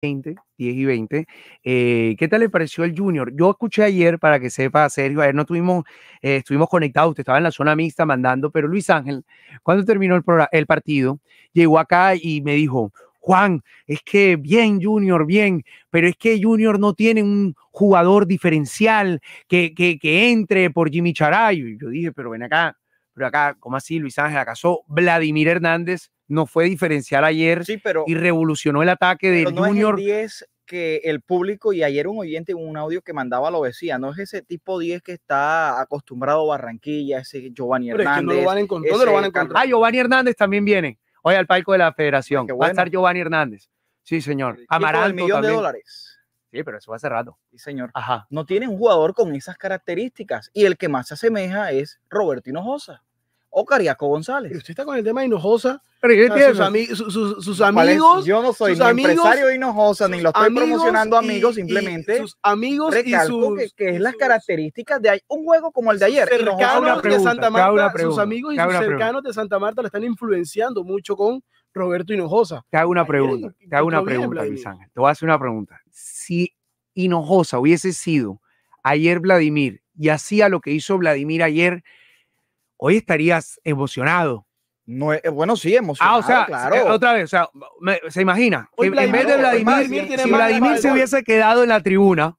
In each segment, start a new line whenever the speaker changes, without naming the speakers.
20, 10 y 20. Eh, ¿Qué tal le pareció el Junior? Yo escuché ayer, para que sepa, Sergio, ayer no tuvimos, eh, estuvimos conectados, usted estaba en la zona mixta mandando, pero Luis Ángel, cuando terminó el, el partido, llegó acá y me dijo, Juan, es que bien Junior, bien, pero es que Junior no tiene un jugador diferencial que, que, entre por Jimmy Charay. Y yo dije, pero ven acá, pero acá, ¿cómo así Luis Ángel? ¿Acaso Vladimir Hernández no fue diferencial ayer y revolucionó el ataque del no Junior. Es el
10 que el público y ayer un oyente en un audio que mandaba lo decía, no es ese tipo 10 que está acostumbrado a Barranquilla, ese Giovanni Hernández. Es que no lo van a encontrar, ese, Ah,
Giovanni Hernández también viene hoy al palco de la Federación. Va a estar Giovanni Hernández. Sí, señor. Amaral
millón de dólares. Sí, pero eso va rato Sí, señor. Ajá. No tiene un jugador con esas características y el que más se asemeja es Robertino Josa o Cariaco González. usted está con el tema de Hinojosa. Pero sus, amigos. Yo no soy empresario de Hinojosa, ni lo estoy promocionando amigos, simplemente. sus amigos y sus, que, es las
características
de un juego como el de ayer. Cercanos de Santa Marta, sus amigos y sus cercanos
de Santa Marta le están influenciando mucho con Roberto Hinojosa. Te
hago una pregunta, te hago una pregunta, Luis Te voy a hacer una pregunta. Si Hinojosa hubiese sido ayer Vladimir y hacía lo que hizo Vladimir ayer, hoy estarías emocionado. No eh, bueno, sí, emocionado. Ah, o sea, claro. Eh, otra vez, o sea, se imagina. en vez de Vladimir, si Vladimir se hubiese quedado en la tribuna,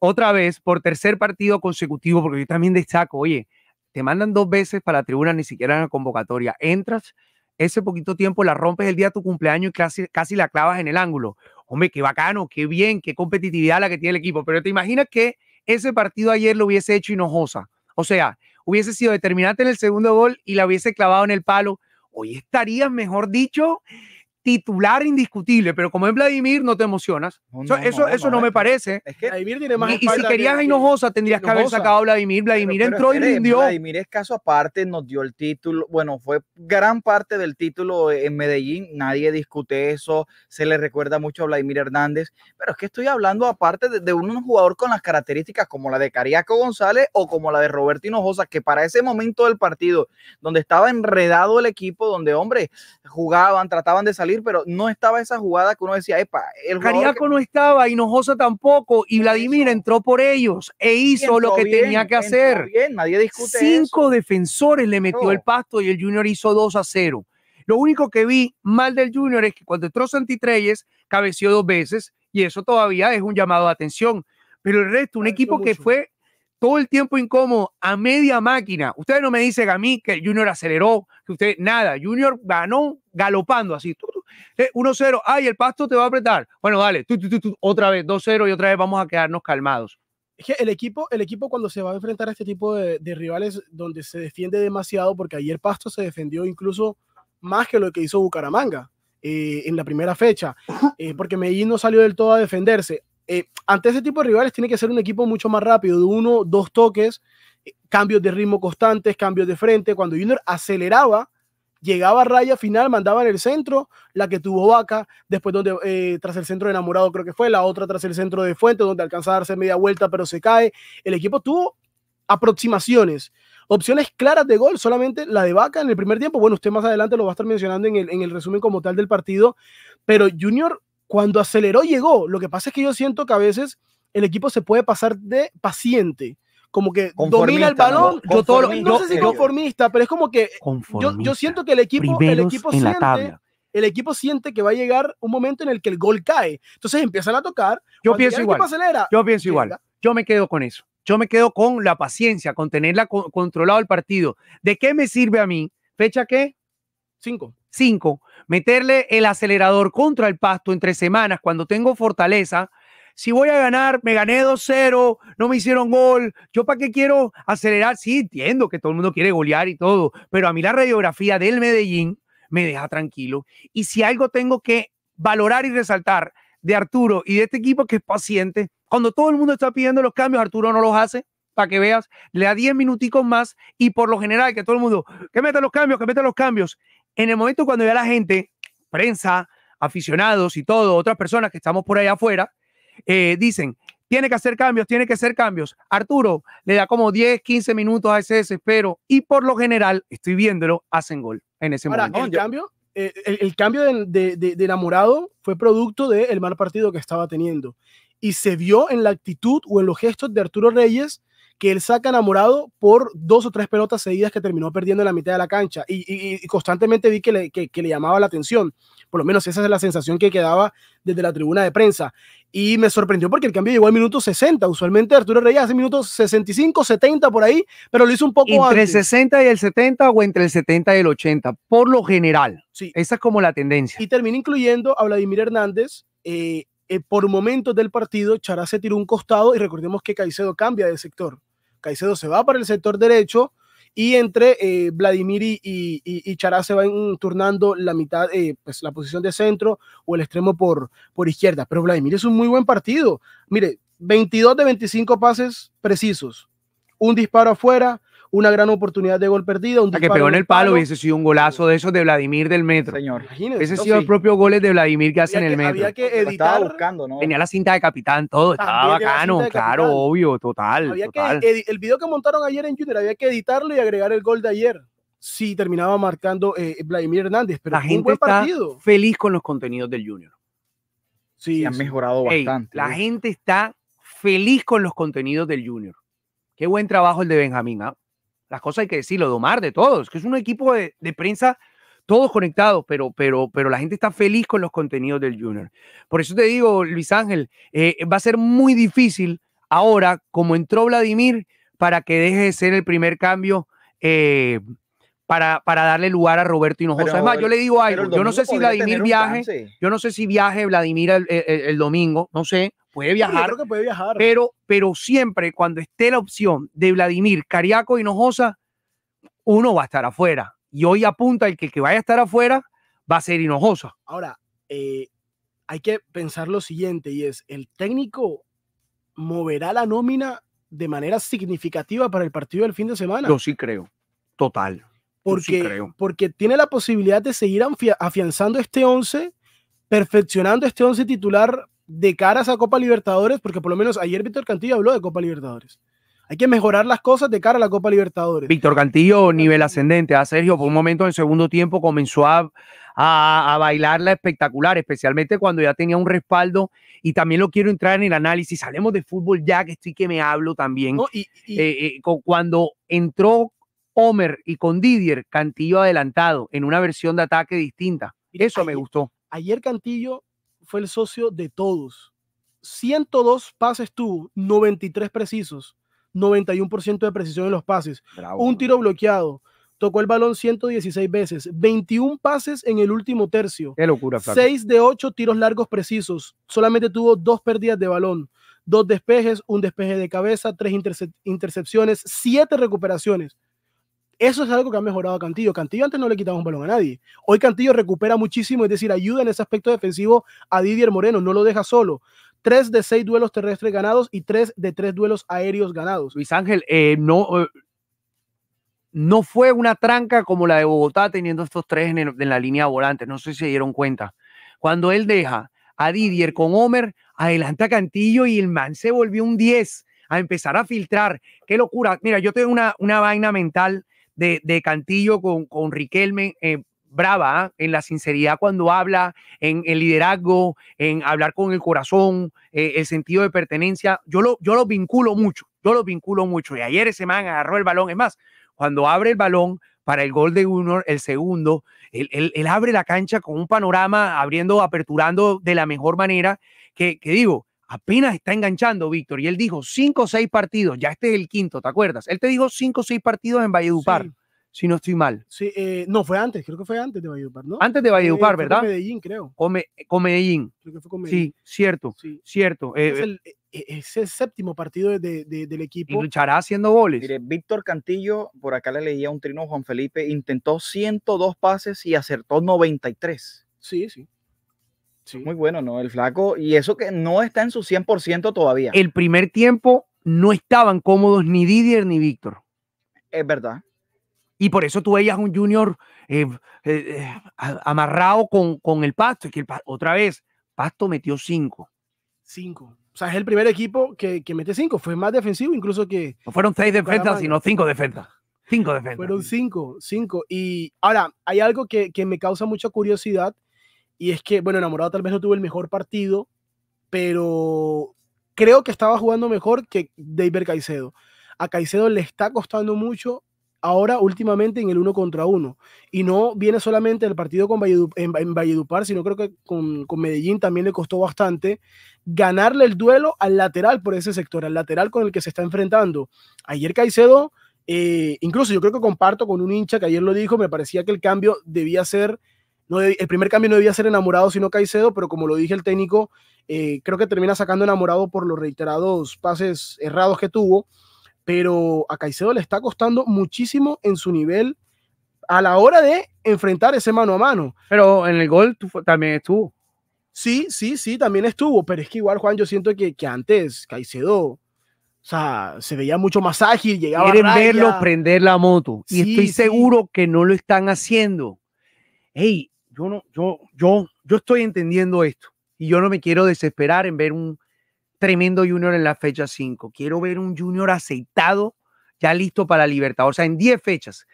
otra vez, por tercer partido consecutivo, porque yo también destaco, oye, te mandan dos veces para la tribuna, ni siquiera en la convocatoria. Entras, ese poquito tiempo la rompes el día de tu cumpleaños y casi, casi la clavas en el ángulo. Hombre, qué bacano, qué bien, qué competitividad la que tiene el equipo. Pero te imaginas que ese partido ayer lo hubiese hecho Hinojosa. O sea, hubiese sido determinante en el segundo gol y la hubiese clavado en el palo, hoy estarías, mejor dicho, titular indiscutible, pero como es Vladimir, no te emocionas. eso no, eso no, me parece.
y,
si querías a Hinojosa, tendrías que haber sacado a Vladimir. Vladimir entró y y rindió. Vladimir
es caso aparte, nos dio el título. Bueno, fue gran parte del título en Medellín. Nadie discute eso. Se le recuerda mucho a Vladimir Hernández. Pero es que estoy hablando aparte de, de un jugador con las características como la de Cariaco González o como la de Roberto Hinojosa, que para ese momento del partido, donde estaba enredado el equipo, donde, hombres jugaban, trataban de salir pero no estaba esa jugada que uno decía, epa, el Cariaco
no estaba, Hinojosa tampoco, y Vladimir entró por ellos e hizo lo que tenía que hacer. nadie Cinco defensores le metió el pasto y el Junior hizo 2 a 0. Lo único que vi mal del Junior es que cuando entró Santitreyes, cabeció dos veces, y eso todavía es un llamado de atención. Pero el resto, un equipo que fue todo el tiempo incómodo, a media máquina. Ustedes no me dicen a mí que el Junior aceleró, que usted nada. Junior ganó galopando así. 1-0, eh, ay, el pasto te va a apretar. Bueno, dale, otra vez, 2-0 y otra vez vamos a quedarnos calmados.
Es que el equipo, el equipo cuando se va a enfrentar a este tipo de, rivales donde se defiende demasiado, porque ayer Pasto se defendió incluso más que lo que hizo Bucaramanga. Eh, en la primera fecha, eh, porque Medellín no salió del todo a defenderse. Eh, ante ese tipo de rivales tiene que ser un equipo mucho más rápido, de uno, dos toques, eh, cambios de ritmo constantes, cambios de frente. Cuando Junior aceleraba, llegaba a raya final, mandaba en el centro, la que tuvo Vaca, después donde eh, tras el centro de enamorado creo que fue, la otra tras el centro de Fuente, donde alcanza a darse media vuelta pero se cae. El equipo tuvo aproximaciones, opciones claras de gol, solamente la de Vaca en el primer tiempo. Bueno, usted más adelante lo va a estar mencionando en el, en el resumen como tal del partido, pero Junior cuando aceleró, llegó. Lo que pasa es que yo siento que a veces el equipo se puede pasar de paciente. Como que domina el balón. No, sé si eh, conformista, pero es como que yo, siento que el equipo, el siente, que va a llegar un momento en el que el gol cae. Entonces empiezan a tocar. Yo pienso igual. yo pienso igual.
Yo me quedo con eso. Yo me quedo con la paciencia, con tenerla controlado el partido. ¿De qué me sirve a mí? ¿Fecha qué? Cinco. Cinco, meterle el acelerador contra el pasto entre semanas cuando tengo fortaleza. Si voy a ganar, me gané 2-0, no me hicieron gol. Yo para qué quiero acelerar. Sí, entiendo que todo el mundo quiere golear y todo, pero a mí la radiografía del Medellín me deja tranquilo. Y si algo tengo que valorar y resaltar de Arturo y de este equipo que es paciente, cuando todo el mundo está pidiendo los cambios, Arturo no los hace para que veas, le da 10 minuticos más y por lo general que todo el mundo, que meta los cambios, que meta los cambios en el momento cuando ya la gente, prensa, aficionados y todo, otras personas que estamos por ahí afuera, eh, dicen, tiene que hacer cambios, tiene que hacer cambios. Arturo le da como 10, 15 minutos a ese desespero y por lo general, estoy viéndolo, hacen gol en ese momento. ¿El cambio?
Eh, el, cambio de, de enamorado fue producto del mal partido que estaba teniendo. Y se vio en la actitud o en los gestos de Arturo Reyes que él saca enamorado por dos o tres pelotas seguidas que terminó perdiendo en la mitad de la cancha y, constantemente vi que le, que, le, llamaba la atención, por lo menos esa es la sensación que quedaba desde la tribuna de prensa y me sorprendió porque el cambio llegó al minuto 60, usualmente Arturo Reyes hace minutos 65, 70 por ahí, pero lo hizo un poco entre el 60
y el 70 o entre el 70 y el 80, por
lo general. Esa es como la tendencia. Y termina incluyendo a Vladimir Hernández eh, eh, por momentos del partido, Chará se tiró un costado y recordemos que Caicedo cambia de sector. Caicedo se va para el sector derecho y entre eh, Vladimir y, y, Chará se van turnando la mitad, eh, pues, la posición de centro o el extremo por, por izquierda. Pero Vladimir es un muy buen partido. Mire, 22 de 25 pases precisos, un disparo afuera, una gran oportunidad de gol perdido. Un que pegó en el palo, hubiese
sido un golazo de esos de Vladimir del metro. Señor, imagínese. Ese ha sido el propio goles de Vladimir que hace en el metro. Había
que editar. buscando, ¿no? Tenía la
cinta de capitán, todo. estaba bacano, claro, obvio, total.
el
video que montaron ayer en Junior, había que editarlo y agregar el gol de ayer. Sí, terminaba marcando eh, Vladimir Hernández, pero la gente está
feliz con los contenidos del Junior. Sí, han mejorado bastante. la gente está feliz con los contenidos del Junior. Qué buen trabajo el de Benjamín, ¿ah? las cosas hay que decirlo, de Omar, de todos, que es un equipo de, prensa todos conectados, pero, pero, pero la gente está feliz con los contenidos del Junior. Por eso te digo, Luis Ángel, eh, va a ser muy difícil ahora, como entró Vladimir, para que deje de ser el primer cambio eh, para, darle lugar a Roberto Hinojosa. es más, yo le digo él, yo no sé si Vladimir viaje, yo no sé si viaje Vladimir el, domingo, no sé, puede viajar, que puede viajar. Pero, pero siempre cuando esté la opción de Vladimir, Cariaco Hinojosa, uno va a estar afuera. Y hoy apunta el que, que vaya a estar afuera va a ser Hinojosa.
Ahora, eh, hay que pensar lo siguiente y es, el técnico moverá la nómina de manera significativa para el partido del fin de semana. Yo sí
creo, total.
Porque, porque tiene la posibilidad de seguir afianzando este 11, perfeccionando este 11 titular de cara a Copa Libertadores, porque por lo menos ayer Víctor Cantillo habló de Copa Libertadores. Hay que mejorar las cosas de cara a la Copa Libertadores.
Víctor Cantillo, nivel ascendente. A ¿ah, Sergio, por un momento en segundo tiempo comenzó a, a, la bailarla espectacular, especialmente cuando ya tenía un respaldo. Y también lo quiero entrar en el análisis. Hablemos de fútbol ya, que estoy que me hablo también. Eh, eh, cuando entró Homer y con Didier Cantillo adelantado en una
versión de ataque distinta. Eso me gustó. Ayer Cantillo fue el socio de todos. 102 pases tuvo, 93 precisos, 91% de precisión en los pases, un tiro bloqueado, tocó el balón 116 veces, 21 pases en el último tercio. Qué locura, Seis 6 de 8 tiros largos precisos, solamente tuvo dos pérdidas de balón, dos despejes, un despeje de cabeza, tres intercepciones, siete recuperaciones. Eso es algo que ha mejorado a Cantillo. Cantillo antes no le quitaba un balón a nadie. Hoy Cantillo recupera muchísimo, es decir, ayuda en ese aspecto defensivo a Didier Moreno, no lo deja solo. Tres de seis duelos terrestres ganados y tres de tres duelos aéreos ganados. Luis Ángel, eh, no, eh, no fue una tranca como la de Bogotá teniendo estos
tres en, la línea volante. No sé si se dieron cuenta. Cuando él deja a Didier con Homer, adelanta Cantillo y el man se volvió un 10 a empezar a filtrar. Qué locura. Mira, yo tengo una, una vaina mental de, Cantillo con, con Riquelme. Eh, brava ¿ah? en la sinceridad cuando habla, en el liderazgo, en hablar con el corazón, eh, el sentido de pertenencia. Yo lo, yo lo vinculo mucho, yo lo vinculo mucho. Y ayer ese man agarró el balón. Es más, cuando abre el balón para el gol de uno, el segundo, él, abre la cancha con un panorama, abriendo, aperturando de la mejor manera que, que digo, apenas está enganchando, Víctor. Y él dijo cinco o seis partidos, ya este es el quinto, ¿te acuerdas? Él te dijo cinco o seis partidos en Valledupar. Si no estoy mal.
Eh, no, fue antes, creo que fue antes de Valledupar, ¿no? Antes de eh, Valledupar, ¿verdad? Con Medellín, creo.
Con, Medellín.
Creo que fue con Medellín. Sí,
cierto,
cierto. Eh,
e, e, es el, séptimo partido del equipo. Y
luchará haciendo goles. Mire, Víctor Cantillo, por acá le leía un trino Juan Felipe, intentó 102 pases y acertó 93. Sí, sí. Muy bueno, ¿no? El flaco. Y eso que no está en su 100% todavía.
El primer tiempo no estaban cómodos ni Didier ni Víctor. Es verdad. Y por eso tú veías un Junior eh, eh, eh, amarrado con, con, el pasto. Es que otra vez, Pasto metió cinco.
Cinco. O sea, es el primer equipo que, que mete cinco. Fue más defensivo incluso que. No fueron seis defensas, sino
cinco defensas.
Cinco defensas. Fueron cinco, cinco. Y ahora, hay algo que, que me causa mucha curiosidad y es que, bueno, enamorado tal vez no tuvo el mejor partido, pero creo que estaba jugando mejor que David Caicedo. A Caicedo le está costando mucho ahora últimamente en el uno contra uno. Y no viene solamente el partido con en, Valledupar, sino creo que con, Medellín también le costó bastante ganarle el duelo al lateral por ese sector, al lateral con el que se está enfrentando. Ayer Caicedo, eh, incluso yo creo que comparto con un hincha que ayer lo dijo, me parecía que el cambio debía ser el primer cambio no debía ser enamorado, sino Caicedo, pero como lo dije el técnico, eh, creo que termina sacando enamorado por los reiterados pases errados que tuvo. Pero a Caicedo le está costando muchísimo en su nivel a la hora de enfrentar ese mano a mano. Pero en el gol también estuvo. Sí, sí, sí, también estuvo, pero es que igual, Juan, yo siento que, que antes Caicedo o sea, se veía mucho más ágil, llegaba Quieren verlo
prender la moto. Y estoy
seguro que no lo están haciendo.
Ey, yo no, yo, yo, yo estoy entendiendo esto y yo no me quiero desesperar en ver un tremendo junior en la fecha 5. Quiero ver un junior aceitado, ya listo para Libertadores. O sea, en 10 fechas.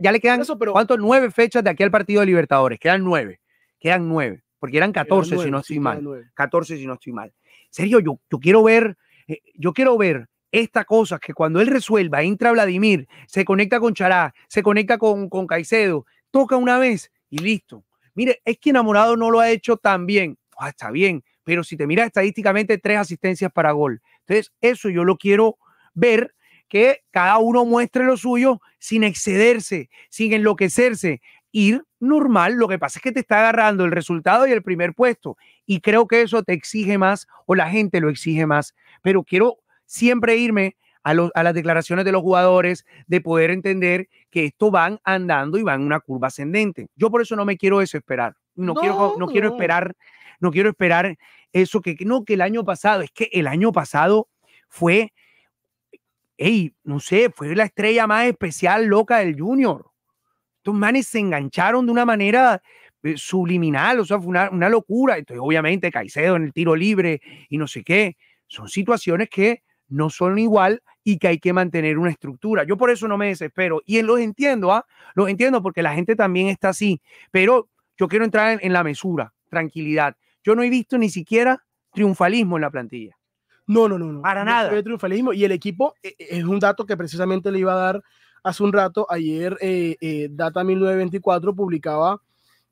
Ya, le quedan, ¿cuántos? 9 fechas de aquí al partido de Libertadores. Quedan 9. Quedan 9. Porque eran 14 si no estoy mal. 14 si no estoy mal. Serio, yo, yo quiero ver, eh, yo quiero ver esta cosa que cuando él resuelva, entra Vladimir, se conecta con Chará, se conecta con, con Caicedo, toca una vez y listo. Mire, es que Enamorado no lo ha hecho tan bien. Ah, está bien, pero si te miras estadísticamente, tres asistencias para gol. Entonces, eso yo lo quiero ver, que cada uno muestre lo suyo sin excederse, sin enloquecerse. Ir normal, lo que pasa es que te está agarrando el resultado y el primer puesto. Y creo que eso te exige más o la gente lo exige más. Pero quiero siempre irme a, las declaraciones de los jugadores, de poder entender que esto van andando y van en una curva ascendente. Yo por eso no me quiero desesperar. No, quiero, no quiero esperar, no quiero esperar eso que no, que el año pasado, es que el año pasado fue, hey, no sé, fue la estrella más especial loca del Junior. Estos manes se engancharon de una manera eh, subliminal, o sea, fue una, una locura. Entonces, obviamente, Caicedo en el tiro libre y no sé qué. Son situaciones que no son igual y que hay que mantener una estructura. Yo por eso no me desespero y los entiendo, ¿ah? Los entiendo porque la gente también está así, pero yo quiero entrar en, la mesura, tranquilidad. Yo no he visto ni siquiera
triunfalismo en la plantilla. No, no, no, no. Para no nada. triunfalismo y el equipo e, e, es un dato que precisamente le iba a dar hace un rato. Ayer eh, eh, Data 1924 publicaba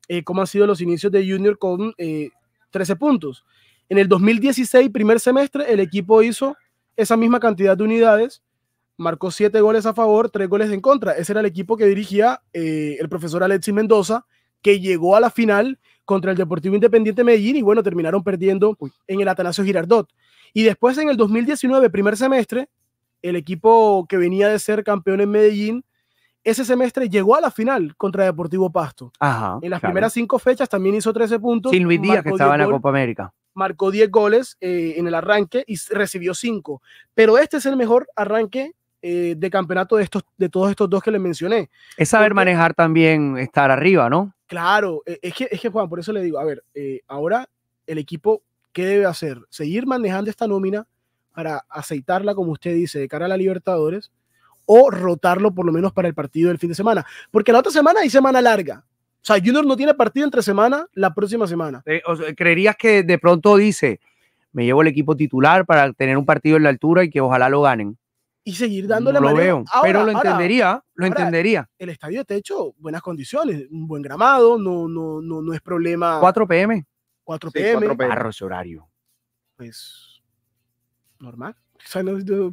eh, cómo han sido los inicios de Junior con 13 puntos. En el 2016, primer semestre, el equipo hizo esa misma cantidad de unidades, marcó siete goles a favor, tres goles en contra. Ese era el equipo que dirigía eh, el profesor Alexis Mendoza, que llegó a la final contra el Deportivo Independiente Medellín y bueno, terminaron perdiendo en el Atanasio Girardot. Y después en el 2019, primer semestre, el equipo que venía de ser campeón en Medellín, ese semestre llegó a la final contra Deportivo Pasto.
en las primeras cinco
fechas también hizo 13 puntos. Sin Luis Díaz, que estaba en la Copa América marcó 10 goles eh, en el arranque y recibió 5. Pero este es el mejor arranque eh, de campeonato de, estos, de todos estos dos que les mencioné.
Es saber manejar también estar arriba, ¿no?
Claro, e, es que, es que Juan, por eso le digo, a ver, eh, ahora el equipo, ¿qué debe hacer? Seguir manejando esta nómina para aceitarla, como usted dice, de cara a la Libertadores o rotarlo por lo menos para el partido del fin de semana. Porque la otra semana hay semana larga. O sea, Junior no tiene partido entre semana la próxima semana.
Eh, ¿Creerías que de pronto dice, me llevo el equipo titular para tener un partido en la altura y que ojalá lo ganen?
Y seguir dándole no lo veo, pero lo entendería, lo entendería. El estadio de techo, buenas condiciones, un buen gramado, no, no, no, no es problema. 4 pm. 4 pm. Sí, horario. Pues normal.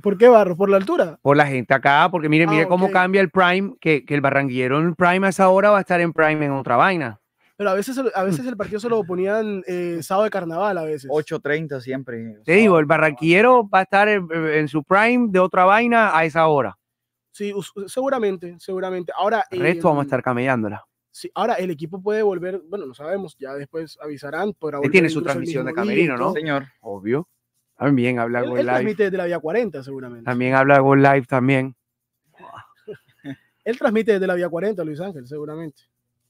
¿Por qué barro? ¿Por la altura?
Por la gente acá, porque mire, mire ah, cómo cambia el Prime, que, el barranquillero en Prime a esa hora va a estar en Prime en otra vaina.
Pero a veces, a veces el partido se lo ponían eh, sábado de carnaval, a veces. 8.30 siempre.
Te digo, el barranquillero va a estar en, su Prime de otra vaina a esa hora.
Sí, seguramente, seguramente. Ahora, el resto vamos a em,
estar camellándola.
Sí, ahora el equipo puede volver, bueno, no sabemos, ya después avisarán. por. tiene su transmisión de camerino, ¿no? Señor.
Obvio también habla él, Live. él transmite
desde la Vía 40, seguramente.
También habla Go Live también.
él transmite desde la Vía 40, Luis Ángel, seguramente.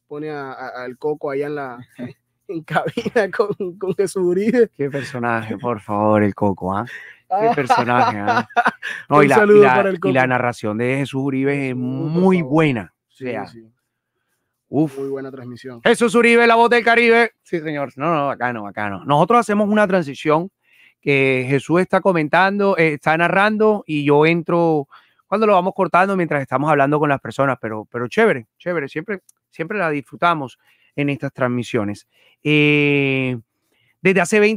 Pone al coco allá en la en cabina con,
Jesús Uribe. Qué personaje, por favor, el coco, ¿ah? Qué personaje, ¿eh?
no, y, la,
narración de Jesús Uribe es muy buena. sí, Muy buena transmisión. Jesús Uribe, la voz del Caribe. Sí, señor. No, no, acá no acá no Nosotros hacemos una transición Jesús está comentando, eh, está narrando y yo entro cuando lo vamos cortando mientras estamos hablando con las personas, pero, pero chévere, chévere, siempre, siempre la disfrutamos en estas transmisiones. Eh, desde hace 20